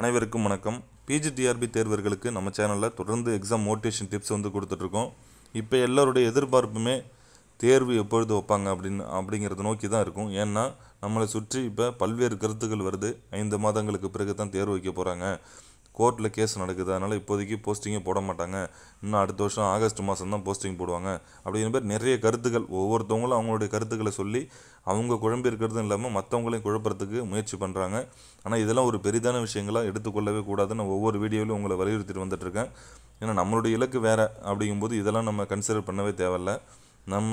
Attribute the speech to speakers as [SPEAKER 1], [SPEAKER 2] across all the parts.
[SPEAKER 1] அனைவருக்கும் வணக்கம் PG TRP தேர்வர்களுக்கு நம்ம சேனலில் தொடர்ந்து எக்ஸாம் மோட்டிவேஷன் டிப்ஸ் வந்து கொடுத்துட்ருக்கோம் இப்போ எல்லோருடைய எதிர்பார்ப்புமே தேர்வு எப்பொழுது வைப்பாங்க அப்படின்னு அப்படிங்கிறத நோக்கி தான் இருக்கும் ஏன்னா நம்மளை சுற்றி இப்போ பல்வேறு கருத்துக்கள் வருது ஐந்து மாதங்களுக்கு பிறகு தான் தேர்வு வைக்க போகிறாங்க கோர்ட்டில் கேஸ் நடக்குது அதனால் இப்போதைக்கு போஸ்டிங்கே போட மாட்டாங்க இன்னும் அடுத்த வருஷம் ஆகஸ்ட் மாதம் தான் போஸ்டிங் போடுவாங்க அப்படிங்கிற மாதிரி நிறைய கருத்துக்கள் ஒவ்வொருத்தவங்களும் அவங்களுடைய கருத்துக்களை சொல்லி அவங்க குழம்பி இருக்கிறதும் இல்லாமல் மற்றவங்களையும் குழப்பறதுக்கு முயற்சி பண்ணுறாங்க ஆனால் இதெல்லாம் ஒரு பெரிதான விஷயங்களாக எடுத்துக்கொள்ளவே கூடாதுன்னு ஒவ்வொரு வீடியோவிலும் உங்களை வலியுறுத்திட்டு வந்துட்டுருக்கேன் ஏன்னா நம்மளுடைய இலக்கு வேறு அப்படிங்கும்போது இதெல்லாம் நம்ம கன்சிடர் பண்ணவே தேவையில்ல நம்ம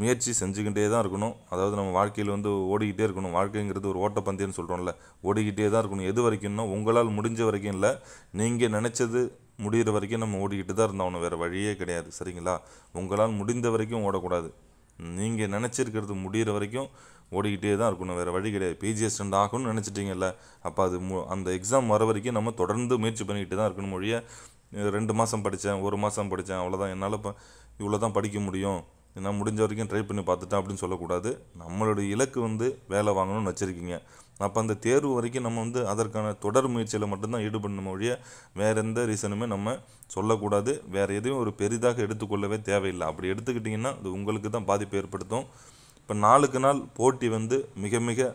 [SPEAKER 1] முயற்சி செஞ்சுக்கிட்டே தான் இருக்கணும் அதாவது நம்ம வாழ்க்கையில் வந்து ஓடிக்கிட்டே இருக்கணும் வாழ்க்கைங்கிறது ஒரு ஓட்டப்பந்தயம்னு சொல்கிறோம்ல ஓடிக்கிட்டே தான் இருக்கணும் எது வரைக்கும்னா உங்களால் முடிஞ்ச வரைக்கும் இல்லை நீங்கள் நினச்சது முடிகிற வரைக்கும் நம்ம ஓடிக்கிட்டு தான் இருந்தோம் வேறு வழியே கிடையாது சரிங்களா உங்களால் முடிந்த வரைக்கும் ஓடக்கூடாது நீங்கள் நினச்சிருக்கிறது முடிகிற வரைக்கும் ஓடிக்கிட்டே தான் இருக்கணும் வேறு வழி கிடையாது பிஜி அசிஸ்டண்ட் ஆகணும்னு நினச்சிட்டிங்கல்ல அப்போ அது அந்த எக்ஸாம் வர வரைக்கும் நம்ம தொடர்ந்து முயற்சி பண்ணிக்கிட்டு தான் இருக்கணும் மொழியை ரெண்டு மாதம் படித்தேன் ஒரு மாதம் படித்தேன் அவ்வளோதான் என்னால் இப்போ இவ்வளோ தான் படிக்க முடியும் ஏன்னா முடிஞ்ச வரைக்கும் ட்ரை பண்ணி பார்த்துட்டேன் அப்படின்னு சொல்லக்கூடாது நம்மளுடைய இலக்கு வந்து வேலை வாங்கணும்னு வச்சுருக்கீங்க அப்போ அந்த தேர்வு வரைக்கும் நம்ம வந்து அதற்கான தொடர் முயற்சியில் மட்டும்தான் ஈடுபடணும் வழிய வேறு எந்த ரீசனுமே நம்ம சொல்லக்கூடாது வேறு எதையும் ஒரு பெரிதாக எடுத்துக்கொள்ளவே தேவையில்லை அப்படி எடுத்துக்கிட்டிங்கன்னா அது உங்களுக்கு தான் பாதிப்பு ஏற்படுத்தும் இப்போ நாளுக்கு நாள் போட்டி வந்து மிக மிக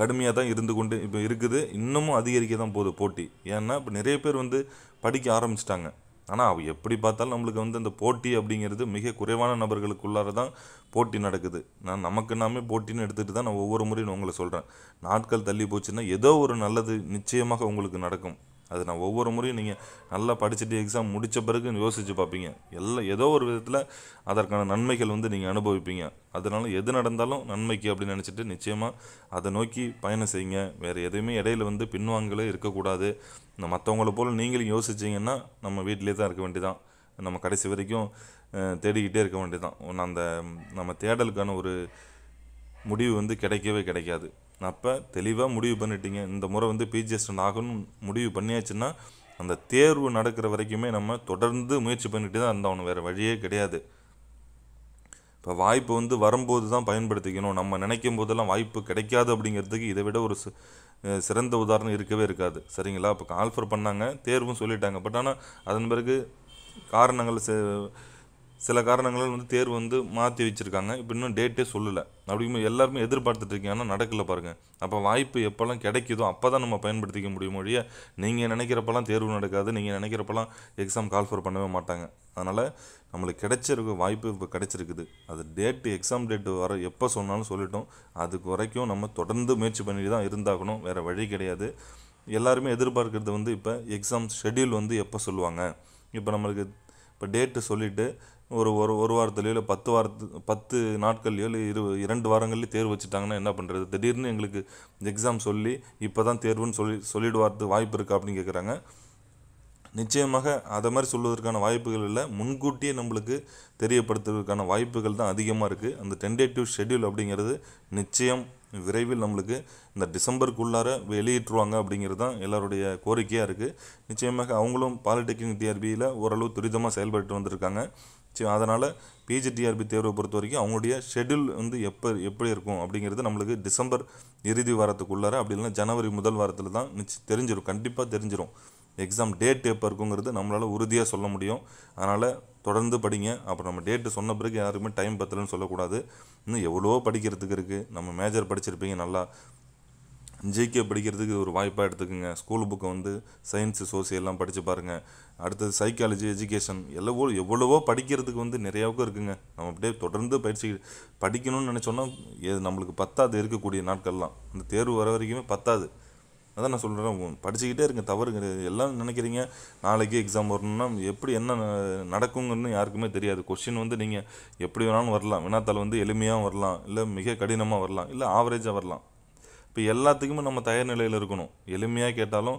[SPEAKER 1] கடுமையாக தான் இருந்து கொண்டு இப்போ இருக்குது இன்னமும் அதிகரிக்க தான் போகுது போட்டி ஏன்னா இப்போ நிறைய பேர் வந்து படிக்க ஆரம்பிச்சிட்டாங்க ஆனால் அவ எப்படி பார்த்தாலும் நம்மளுக்கு வந்து அந்த போட்டி அப்படிங்கிறது மிக குறைவான நபர்களுக்குள்ளார தான் போட்டி நடக்குது நான் நமக்கு நாமே போட்டின்னு எடுத்துகிட்டு தான் நான் ஒவ்வொரு முறையும் உங்களை சொல்கிறேன் நாட்கள் தள்ளி போச்சுன்னா ஏதோ ஒரு நல்லது நிச்சயமாக உங்களுக்கு நடக்கும் அது நான் ஒவ்வொரு முறையும் நீங்கள் நல்லா படிச்சுட்டு எக்ஸாம் முடித்த பிறகு யோசித்து பார்ப்பீங்க எல்லாம் ஏதோ ஒரு விதத்தில் அதற்கான நன்மைகள் வந்து நீங்கள் அனுபவிப்பீங்க அதனால் எது நடந்தாலும் நன்மைக்கு அப்படின்னு நினச்சிட்டு நிச்சயமாக அதை நோக்கி பயணம் செய்யுங்க வேறு எதையுமே இடையில வந்து பின்வாங்கலே இருக்கக்கூடாது இந்த மற்றவங்கள போல் நீங்களும் யோசிச்சிங்கன்னா நம்ம வீட்டிலே தான் இருக்க வேண்டியதான் நம்ம கடைசி வரைக்கும் தேடிக்கிட்டே இருக்க வேண்டியதான் அந்த நம்ம தேடலுக்கான ஒரு முடிவு வந்து கிடைக்கவே கிடைக்காது அப்போ தெளிவாக முடிவு பண்ணிட்டீங்க இந்த முறை வந்து பிஜிஎஸ்டன் ஆகணும்னு முடிவு பண்ணியாச்சுன்னா அந்த தேர்வு நடக்கிற வரைக்குமே நம்ம தொடர்ந்து முயற்சி பண்ணிட்டு தான் இருந்தோம் வேறு வழியே கிடையாது இப்போ வாய்ப்பு வந்து வரும்போது தான் பயன்படுத்திக்கணும் நம்ம நினைக்கும் போதெல்லாம் வாய்ப்பு கிடைக்காது அப்படிங்கிறதுக்கு இதை விட ஒரு சிறந்த உதாரணம் இருக்கவே இருக்காது சரிங்களா இப்போ ஆல்ஃபர் பண்ணாங்க தேர்வும் சொல்லிட்டாங்க பட் ஆனால் அதன் பிறகு காரணங்கள் சில காரணங்களால் வந்து தேர்வு வந்து மாற்றி வச்சுருக்காங்க இப்போ இன்னும் டேட்டே சொல்லலை அப்படிங்கும்போது எல்லாருமே எதிர்பார்த்துட்டு இருக்கீங்க ஆனால் நடக்கலை பாருங்கள் அப்போ வாய்ப்பு எப்போல்லாம் கிடைக்குதோ அப்போ தான் நம்ம பயன்படுத்திக்க முடியும் மொழியை நீங்கள் நினைக்கிறப்பெல்லாம் தேர்வு நடக்காது நீங்கள் நினைக்கிறப்பெல்லாம் எக்ஸாம் கால்ஃபர் பண்ணவே மாட்டாங்க அதனால் நம்மளுக்கு கிடைச்சிருக்க வாய்ப்பு இப்போ கிடைச்சிருக்குது அது டேட்டு எக்ஸாம் டேட்டு வர எப்போ சொன்னாலும் சொல்லிட்டோம் அதுக்கு வரைக்கும் நம்ம தொடர்ந்து முயற்சி பண்ணிட்டு தான் இருந்தாகணும் வேறு வழி கிடையாது எல்லாருமே எதிர்பார்க்கறது வந்து இப்போ எக்ஸாம் ஷெடியூல் வந்து எப்போ சொல்லுவாங்க இப்போ நம்மளுக்கு இப்போ டேட்டு சொல்லிவிட்டு ஒரு ஒரு ஒரு வாரத்துலையோ இல்லை பத்து வாரத்து பத்து நாட்கள்லையோ இல்லை இரு இரண்டு வாரங்கள்லேயும் தேர்வு வச்சுட்டாங்கன்னா என்ன பண்ணுறது திடீர்னு எங்களுக்கு எக்ஸாம் சொல்லி இப்போ தான் தேர்வுன்னு சொல்லி சொல்லிடுவார்த்து வாய்ப்பு இருக்கா அப்படின்னு கேட்குறாங்க நிச்சயமாக அதை மாதிரி சொல்வதற்கான வாய்ப்புகள் இல்லை முன்கூட்டியே நம்மளுக்கு தெரியப்படுத்துவதற்கான வாய்ப்புகள் தான் அதிகமாக இருக்குது அந்த டென்டேட்டிவ் ஷெட்யூல் அப்படிங்கிறது நிச்சயம் விரைவில் நம்மளுக்கு இந்த டிசம்பருக்குள்ளார வெளியிட்டுருவாங்க அப்படிங்கிறது தான் எல்லோருடைய கோரிக்கையாக இருக்குது நிச்சயமாக அவங்களும் பாலிடெக்னிக் டிஆர்பியில் ஓரளவு துரிதமாக செயல்பட்டு வந்திருக்காங்க அதனால் பிஜிடிஆர்பி தேர்வை பொறுத்த வரைக்கும் அவங்களுடைய ஷெடியூல் வந்து எப்போ எப்படி இருக்கும் அப்படிங்கிறது நம்மளுக்கு டிசம்பர் இறுதி வாரத்துக்குள்ளார அப்படி இல்லைனா ஜனவரி முதல் வாரத்தில் தான் நிச்சயம் தெரிஞ்சிடும் கண்டிப்பாக தெரிஞ்சிடும் எக்ஸாம் டேட் எப்போ இருக்குங்கிறது நம்மளால் உறுதியாக சொல்ல முடியும் அதனால் தொடர்ந்து படிங்க அப்புறம் நம்ம டேட்டு சொன்ன பிறகு யாருமே டைம் பத்தலன்னு சொல்லக்கூடாது இன்னும் எவ்வளோ படிக்கிறதுக்கு இருக்குது நம்ம மேஜர் படிச்சிருப்பீங்க நல்லா ஜிகே படிக்கிறதுக்கு ஒரு வாய்ப்பாக எடுத்துக்கோங்க ஸ்கூல் புக்கை வந்து சயின்ஸு சோசியல்லாம் படித்து பாருங்கள் அடுத்தது சைக்காலஜி எஜுகேஷன் எல்லவோ எவ்வளவோ படிக்கிறதுக்கு வந்து நிறையாவுக்கும் இருக்குங்க நம்ம அப்படியே தொடர்ந்து பயிற்சி படிக்கணும்னு நினச்சோன்னா எது நம்மளுக்கு பத்தாது இருக்கக்கூடிய நாட்கள்லாம் அந்த தேர்வு வர வரைக்குமே பத்தாது அதான் நான் சொல்கிறேன் படிச்சுக்கிட்டே இருங்க தவறு கிடையாது எல்லாம் நினைக்கிறீங்க நாளைக்கு எக்ஸாம் வரணும்னா எப்படி என்ன நடக்குங்கன்னு யாருக்குமே தெரியாது கொஷின் வந்து நீங்கள் எப்படி வேணாலும் வரலாம் வினாத்தால் வந்து எளிமையாக வரலாம் இல்லை மிக கடினமாக வரலாம் இல்லை ஆவரேஜாக வரலாம் இப்போ எல்லாத்துக்குமே நம்ம தயார் நிலையில் இருக்கணும் எளிமையாக கேட்டாலும்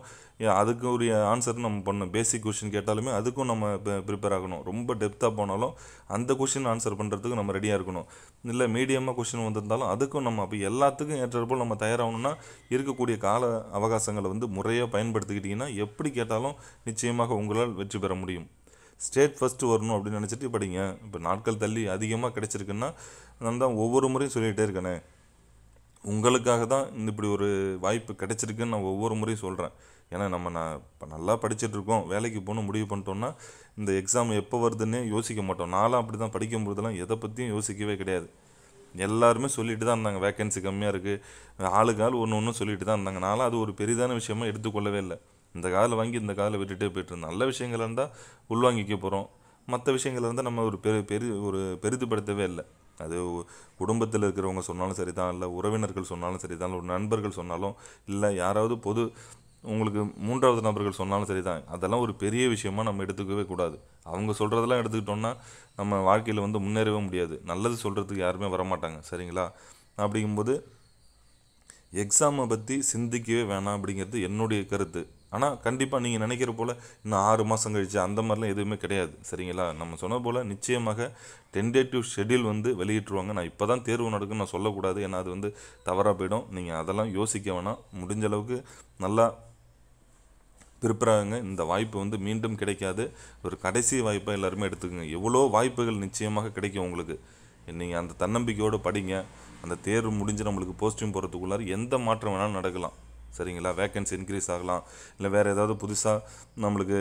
[SPEAKER 1] அதுக்கு உரிய ஆன்சர் நம்ம பண்ணணும் பேசிக் கொஷின் கேட்டாலுமே அதுக்கும் நம்ம ப்ரிப்பேர் ஆகணும் ரொம்ப டெப்த்தாக போனாலும் அந்த கொஷின் ஆன்சர் பண்ணுறதுக்கு நம்ம ரெடியாக இருக்கணும் இல்லை மீடியமாக கொஷின் வந்திருந்தாலும் அதுக்கும் நம்ம அப்போ எல்லாத்துக்கும் ஏற்றப்போல் நம்ம தயாராகணும்னா இருக்கக்கூடிய கால அவகாசங்களை வந்து முறையாக பயன்படுத்திக்கிட்டிங்கன்னா எப்படி கேட்டாலும் நிச்சயமாக உங்களால் வெற்றி பெற முடியும் ஸ்டேட் ஃபஸ்ட்டு வரணும் அப்படின்னு நினச்சிட்டு படிங்க இப்போ நாட்கள் தள்ளி அதிகமாக கிடச்சிருக்குன்னா நான் தான் ஒவ்வொரு முறையும் சொல்லிகிட்டே இருக்கேனே உங்களுக்காக தான் இந்த இப்படி ஒரு வாய்ப்பு கிடச்சிருக்குன்னு நான் ஒவ்வொரு முறையும் சொல்கிறேன் ஏன்னா நம்ம நான் இப்போ நல்லா படிச்சுட்ருக்கோம் வேலைக்கு போகணும் முடிவு பண்ணிட்டோம்னா இந்த எக்ஸாம் எப்போ வருதுன்னே யோசிக்க மாட்டோம் நானும் அப்படி தான் படிக்கும் பொழுதெல்லாம் எதை பற்றியும் யோசிக்கவே கிடையாது எல்லாருமே சொல்லிட்டு தான் இருந்தாங்க வேக்கன்சி கம்மியாக இருக்குது ஆளுக்கு ஆள் ஒன்று ஒன்றும் சொல்லிட்டு தான் இருந்தாங்க நானும் அது ஒரு பெரிதான விஷயமா எடுத்துக்கொள்ளவே இல்லை இந்த காதில் வாங்கி இந்த காதில் விட்டுட்டே இருந்தோம் நல்ல விஷயங்கள் இருந்தால் உள்வாங்கிக்க போகிறோம் மற்ற விஷயங்கள் இருந்தால் நம்ம ஒரு பெரு பெரு ஒரு பெரிதுபடுத்தவே இல்லை அது குடும்பத்தில் இருக்கிறவங்க சொன்னாலும் சரி தான் இல்லை உறவினர்கள் சொன்னாலும் சரி தான் இல்லை நண்பர்கள் சொன்னாலும் இல்லை யாராவது பொது உங்களுக்கு மூன்றாவது நபர்கள் சொன்னாலும் சரி தான் அதெல்லாம் ஒரு பெரிய விஷயமா நம்ம எடுத்துக்கவே கூடாது அவங்க சொல்கிறதெல்லாம் எடுத்துக்கிட்டோம்னா நம்ம வாழ்க்கையில் வந்து முன்னேறவே முடியாது நல்லது சொல்கிறதுக்கு யாருமே வரமாட்டாங்க சரிங்களா அப்படிங்கும்போது எக்ஸாமை பற்றி சிந்திக்கவே வேணாம் அப்படிங்கிறது என்னுடைய கருத்து ஆனால் கண்டிப்பாக நீங்கள் நினைக்கிற போல் இன்னும் ஆறு மாதம் கழிச்சு அந்த மாதிரிலாம் எதுவுமே கிடையாது சரிங்களா நம்ம சொன்ன போல் நிச்சயமாக டென்டேட்டிவ் ஷெடியூல் வந்து வெளியிட்டுருவாங்க நான் இப்போ தான் தேர்வு நடக்குன்னு நான் சொல்லக்கூடாது ஏன்னா அது வந்து தவறாக போயிடும் நீங்கள் அதெல்லாம் யோசிக்க வேணாம் முடிஞ்ச அளவுக்கு நல்லா பிறப்புறாங்க இந்த வாய்ப்பு வந்து மீண்டும் கிடைக்காது ஒரு கடைசி வாய்ப்பை எல்லாருமே எடுத்துக்கோங்க எவ்வளோ வாய்ப்புகள் நிச்சயமாக கிடைக்கும் உங்களுக்கு நீங்கள் அந்த தன்னம்பிக்கையோடு படிங்க அந்த தேர்வு முடிஞ்சு நம்மளுக்கு போஸ்டிங் போகிறதுக்குள்ளார எந்த மாற்றம் வேணாலும் நடக்கலாம் சரிங்களா வேக்கன்சி இன்க்ரீஸ் ஆகலாம் இல்லை வேறு ஏதாவது புதுசாக நம்மளுக்கு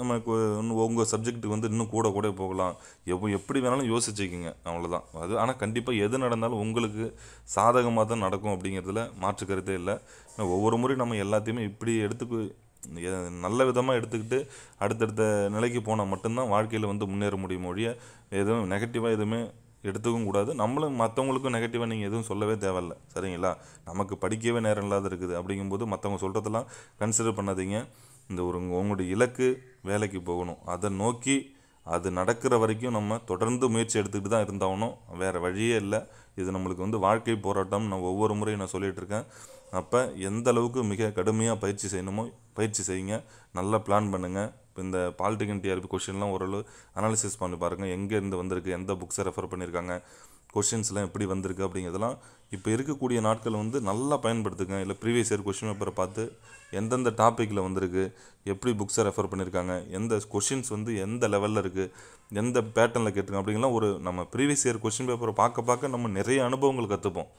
[SPEAKER 1] நமக்கு இன்னும் உங்கள் சப்ஜெக்ட்டுக்கு வந்து இன்னும் கூட கூட போகலாம் எவ் எப்படி வேணாலும் யோசிச்சுக்கிங்க அவ்வளோதான் அது ஆனால் கண்டிப்பாக எது நடந்தாலும் உங்களுக்கு சாதகமாக தான் நடக்கும் அப்படிங்கிறதுல மாற்று கருத்தே இல்லை ஒவ்வொரு முறையும் நம்ம எல்லாத்தையுமே இப்படி எடுத்துக்கு நல்ல விதமாக எடுத்துக்கிட்டு அடுத்தடுத்த நிலைக்கு போனால் மட்டும்தான் வாழ்க்கையில் வந்து முன்னேற முடியும் ஒழிய எதுவும் நெகட்டிவாக எதுவுமே எடுத்துக்கவும் கூடாது நம்மளும் மற்றவங்களுக்கும் நெகட்டிவாக நீங்கள் எதுவும் சொல்லவே தேவையில்ல சரிங்களா நமக்கு படிக்கவே நேரம் இல்லாத இருக்குது அப்படிங்கும்போது மற்றவங்க சொல்கிறதெல்லாம் கன்சிடர் பண்ணாதீங்க இந்த ஒரு உங்களுடைய இலக்கு வேலைக்கு போகணும் அதை நோக்கி அது நடக்கிற வரைக்கும் நம்ம தொடர்ந்து முயற்சி எடுத்துக்கிட்டு தான் இருந்தாகணும் வேறு வழியே இல்லை இது நம்மளுக்கு வந்து வாழ்க்கை போராட்டம் நான் ஒவ்வொரு முறையும் நான் சொல்லிகிட்ருக்கேன் அப்போ எந்த அளவுக்கு மிக கடுமையாக பயிற்சி செய்யணுமோ பயிற்சி செய்யுங்க நல்லா பிளான் பண்ணுங்கள் இந்த அண்ட் டிஆர்பி கொஷின்லாம் ஓரளவு அனாலிசிஸ் பண்ணி பாருங்கள் எங்கேருந்து வந்திருக்கு எந்த புக்ஸை ரெஃபர் பண்ணியிருக்காங்க கொஷின்ஸ்லாம் எப்படி வந்திருக்கு அப்படிங்கிறதெல்லாம் இப்போ இருக்கக்கூடிய நாட்கள் வந்து நல்லா பயன்படுத்துங்க இல்லை ப்ரீவியஸ் இயர் கொஷின் பேப்பரை பார்த்து எந்தெந்த டாப்பிக்கில் வந்திருக்கு எப்படி புக்ஸை ரெஃபர் பண்ணியிருக்காங்க எந்த கொஷின்ஸ் வந்து எந்த லெவலில் இருக்குது எந்த பேட்டர்னில் கேட்டுருங்க அப்படிங்கலாம் ஒரு நம்ம ப்ரீவியஸ் இயர் கொஷின் பேப்பரை பார்க்க பார்க்க நம்ம நிறைய அனுபவங்கள் கற்றுப்போம்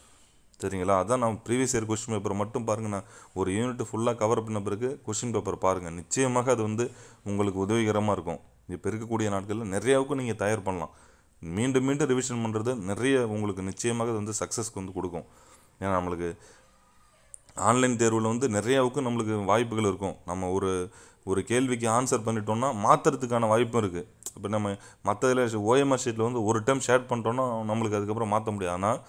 [SPEAKER 1] சரிங்களா அதான் நான் ப்ரீவியஸ் இயர் கொஸ்டின் பேப்பர் மட்டும் பாருங்கள் நான் ஒரு யூனிட் ஃபுல்லாக கவர் பண்ண பிறகு கொஷின் பேப்பர் பாருங்கள் நிச்சயமாக அது வந்து உங்களுக்கு உதவிகரமாக இருக்கும் இப்போ இருக்கக்கூடிய நாட்களில் நிறையாவுக்கும் நீங்கள் தயார் பண்ணலாம் மீண்டும் மீண்டும் ரிவிஷன் பண்ணுறது நிறைய உங்களுக்கு நிச்சயமாக அது வந்து சக்ஸஸ்க்கு வந்து கொடுக்கும் ஏன்னா நம்மளுக்கு ஆன்லைன் தேர்வில் வந்து நிறையாவுக்கும் நம்மளுக்கு வாய்ப்புகள் இருக்கும் நம்ம ஒரு ஒரு கேள்விக்கு ஆன்சர் பண்ணிட்டோம்னா மாற்றுறதுக்கான வாய்ப்பும் இருக்குது இப்போ நம்ம மற்றதில் ஓஎம்ஆர் ஷீட்டில் வந்து ஒரு டைம் ஷேர் பண்ணிட்டோம்னா நம்மளுக்கு அதுக்கப்புறம் மாற்ற முடியாது ஆனால்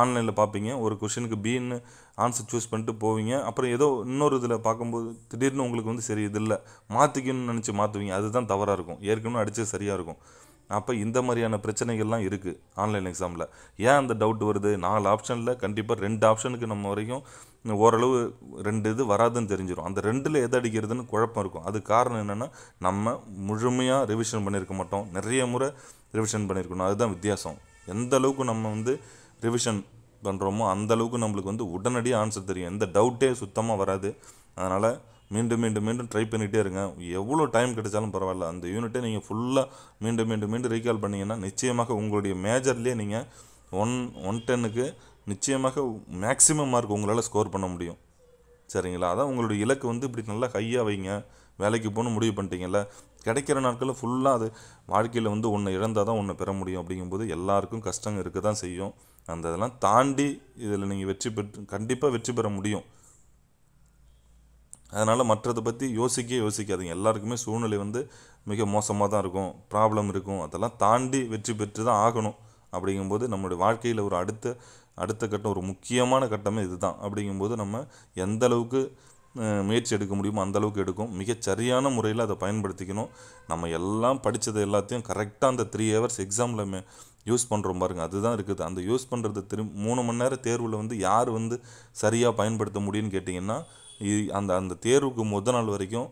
[SPEAKER 1] ஆன்லைனில் பார்ப்பீங்க ஒரு கொஷினுக்கு பின்னு ஆன்சர் சூஸ் பண்ணிட்டு போவீங்க அப்புறம் ஏதோ இன்னொரு இதில் பார்க்கும்போது திடீர்னு உங்களுக்கு வந்து சரி இதில் மாற்றிக்கணும்னு நினச்சி மாற்றுவீங்க அதுதான் தவறாக இருக்கும் ஏற்கனவே அடித்து சரியாக இருக்கும் அப்போ இந்த மாதிரியான பிரச்சனைகள்லாம் இருக்குது ஆன்லைன் எக்ஸாமில் ஏன் அந்த டவுட் வருது நாலு ஆப்ஷனில் கண்டிப்பாக ரெண்டு ஆப்ஷனுக்கு நம்ம வரைக்கும் ஓரளவு ரெண்டு இது வராதுன்னு தெரிஞ்சிடும் அந்த ரெண்டில் எது அடிக்கிறதுன்னு குழப்பம் இருக்கும் அது காரணம் என்னென்னா நம்ம முழுமையாக ரிவிஷன் பண்ணியிருக்க மாட்டோம் நிறைய முறை ரிவிஷன் பண்ணியிருக்கணும் அதுதான் வித்தியாசம் எந்த அளவுக்கு நம்ம வந்து ரிவிஷன் பண்ணுறோமோ அந்தளவுக்கு நம்மளுக்கு வந்து உடனடியாக ஆன்சர் தெரியும் எந்த டவுட்டே சுத்தமாக வராது அதனால் மீண்டும் மீண்டும் மீண்டும் ட்ரை பண்ணிகிட்டே இருங்க எவ்வளோ டைம் கிடைச்சாலும் பரவாயில்ல அந்த யூனிட்டை நீங்கள் ஃபுல்லாக மீண்டும் மீண்டும் மீண்டும் ரீகால் பண்ணிங்கன்னா நிச்சயமாக உங்களுடைய மேஜர்லேயே நீங்கள் ஒன் ஒன் டென்னுக்கு நிச்சயமாக மேக்ஸிமம் மார்க் உங்களால் ஸ்கோர் பண்ண முடியும் சரிங்களா அதான் உங்களுடைய இலக்கு வந்து இப்படி நல்லா ஹையாக வைங்க வேலைக்கு போகணும் முடிவு பண்ணிட்டீங்கல்ல கிடைக்கிற நாட்களில் ஃபுல்லாக அது வாழ்க்கையில் வந்து ஒன்று இழந்தால் தான் ஒன்று பெற முடியும் அப்படிங்கும்போது எல்லாருக்கும் கஷ்டம் இருக்க தான் செய்யும் அந்த இதெல்லாம் தாண்டி இதில் நீங்கள் வெற்றி பெற்று கண்டிப்பாக வெற்றி பெற முடியும் அதனால் மற்றதை பற்றி யோசிக்க யோசிக்காதீங்க எல்லாருக்குமே சூழ்நிலை வந்து மிக மோசமாக தான் இருக்கும் ப்ராப்ளம் இருக்கும் அதெல்லாம் தாண்டி வெற்றி பெற்று தான் ஆகணும் அப்படிங்கும்போது நம்மளுடைய வாழ்க்கையில் ஒரு அடுத்த அடுத்த கட்டம் ஒரு முக்கியமான கட்டமே இதுதான் அப்படிங்கும்போது நம்ம எந்த அளவுக்கு முயற்சி எடுக்க முடியுமோ அந்தளவுக்கு எடுக்கும் மிகச் சரியான முறையில் அதை பயன்படுத்திக்கணும் நம்ம எல்லாம் படித்தது எல்லாத்தையும் கரெக்டாக அந்த த்ரீ ஹவர்ஸ் எக்ஸாமில் யூஸ் பண்ணுறோம் பாருங்கள் அதுதான் இருக்குது அந்த யூஸ் பண்ணுறது திரு மூணு மணி நேரம் தேர்வில் வந்து யார் வந்து சரியாக பயன்படுத்த முடியும்னு கேட்டிங்கன்னா அந்த அந்த தேர்வுக்கு முதல் நாள் வரைக்கும்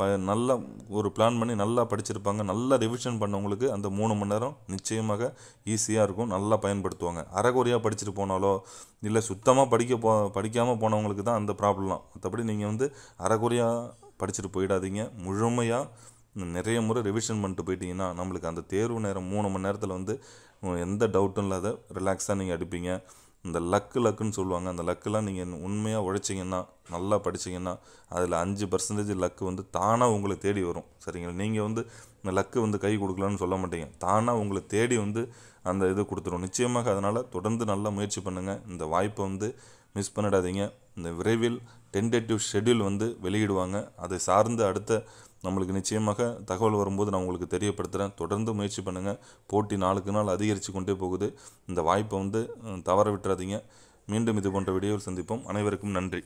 [SPEAKER 1] ப நல்லா ஒரு பிளான் பண்ணி நல்லா படிச்சிருப்பாங்க நல்லா ரிவிஷன் பண்ணவங்களுக்கு அந்த மூணு மணி நேரம் நிச்சயமாக ஈஸியாக இருக்கும் நல்லா பயன்படுத்துவாங்க அறகுறையாக படிச்சுட்டு போனாலோ இல்லை சுத்தமாக படிக்க போ படிக்காமல் போனவங்களுக்கு தான் அந்த ப்ராப்ளம்லாம் மற்றபடி நீங்கள் வந்து அறகுறையாக படிச்சுட்டு போயிடாதீங்க முழுமையாக நிறைய முறை ரிவிஷன் பண்ணிட்டு போயிட்டீங்கன்னா நம்மளுக்கு அந்த தேர்வு நேரம் மூணு மணி நேரத்தில் வந்து எந்த டவுட்டும் இல்லாத ரிலாக்ஸாக நீங்கள் அடிப்பீங்க இந்த லக்கு லக்குன்னு சொல்லுவாங்க அந்த லக்கெலாம் நீங்கள் உண்மையாக உழைச்சிங்கன்னா நல்லா படிச்சிங்கன்னா அதில் அஞ்சு பர்சன்டேஜ் லக்கு வந்து தானாக உங்களை தேடி வரும் சரிங்களா நீங்கள் வந்து இந்த லக்கு வந்து கை கொடுக்கலான்னு சொல்ல மாட்டீங்க தானாக உங்களை தேடி வந்து அந்த இது கொடுத்துரும் நிச்சயமாக அதனால் தொடர்ந்து நல்லா முயற்சி பண்ணுங்கள் இந்த வாய்ப்பை வந்து மிஸ் பண்ணிடாதீங்க இந்த விரைவில் டென்டேட்டிவ் ஷெட்யூல் வந்து வெளியிடுவாங்க அதை சார்ந்து அடுத்த நம்மளுக்கு நிச்சயமாக தகவல் வரும்போது நான் உங்களுக்கு தெரியப்படுத்துகிறேன் தொடர்ந்து முயற்சி பண்ணுங்கள் போட்டி நாளுக்கு நாள் அதிகரித்து கொண்டே போகுது இந்த வாய்ப்பை வந்து தவற விட்டுறாதீங்க மீண்டும் இது போன்ற வீடியோவில் சந்திப்போம் அனைவருக்கும் நன்றி